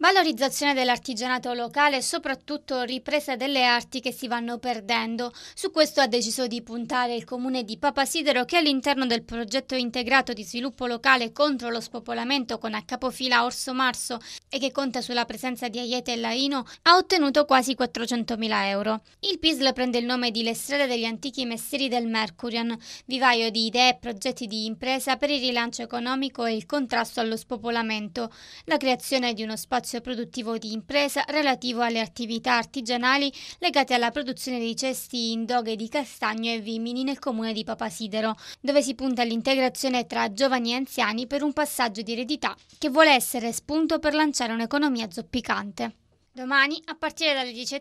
Valorizzazione dell'artigianato locale e soprattutto ripresa delle arti che si vanno perdendo. Su questo ha deciso di puntare il comune di Papasidero che all'interno del progetto integrato di sviluppo locale contro lo spopolamento con a capofila Orso Marso e che conta sulla presenza di Aiete e Laino ha ottenuto quasi 400.000 euro. Il PISL prende il nome di Le strade degli antichi mestieri del Mercurian, vivaio di idee e progetti di impresa per il rilancio economico e il contrasto allo spopolamento, la creazione di uno spazio spazio produttivo di impresa relativo alle attività artigianali legate alla produzione dei cesti in doghe di castagno e vimini nel comune di Papasidero, dove si punta all'integrazione tra giovani e anziani per un passaggio di eredità che vuole essere spunto per lanciare un'economia zoppicante. Domani, a partire dalle 10.30,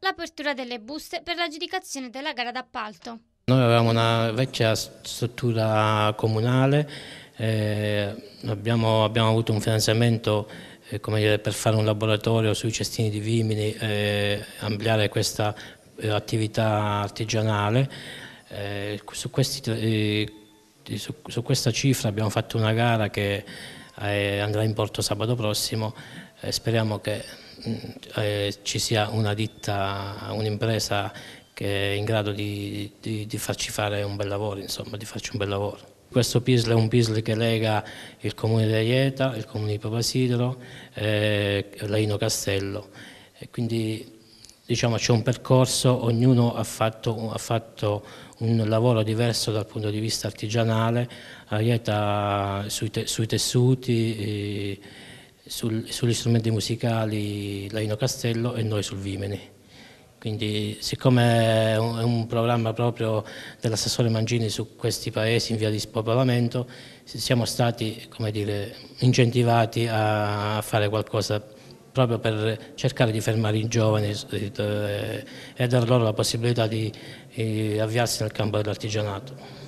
l'apertura delle buste per l'aggiudicazione della gara d'appalto. Noi avevamo una vecchia struttura comunale, eh, abbiamo, abbiamo, avuto un finanziamento eh, dire, per fare un laboratorio sui cestini di vimini, e eh, ampliare questa eh, attività artigianale. Su, questi, su, su questa cifra abbiamo fatto una gara che andrà in porto sabato prossimo e speriamo che mm, eh, ci sia una ditta, un'impresa che è in grado di, di, di farci fare un bel lavoro, insomma, di farci un bel lavoro. Questo PISL è un PISL che lega il comune di Aieta, il comune di Papasidro e eh, Laino Castello. E quindi diciamo, c'è un percorso, ognuno ha fatto, ha fatto, un lavoro diverso dal punto di vista artigianale, Aieta sui, te, sui tessuti, sul, sugli strumenti musicali Laino Castello e noi sul Vimeni. Quindi siccome è un, è un programma proprio dell'assessore Mangini su questi paesi in via di spopolamento, siamo stati dire, incentivati a fare qualcosa proprio per cercare di fermare i giovani eh, e dar loro la possibilità di avviarsi nel campo dell'artigianato.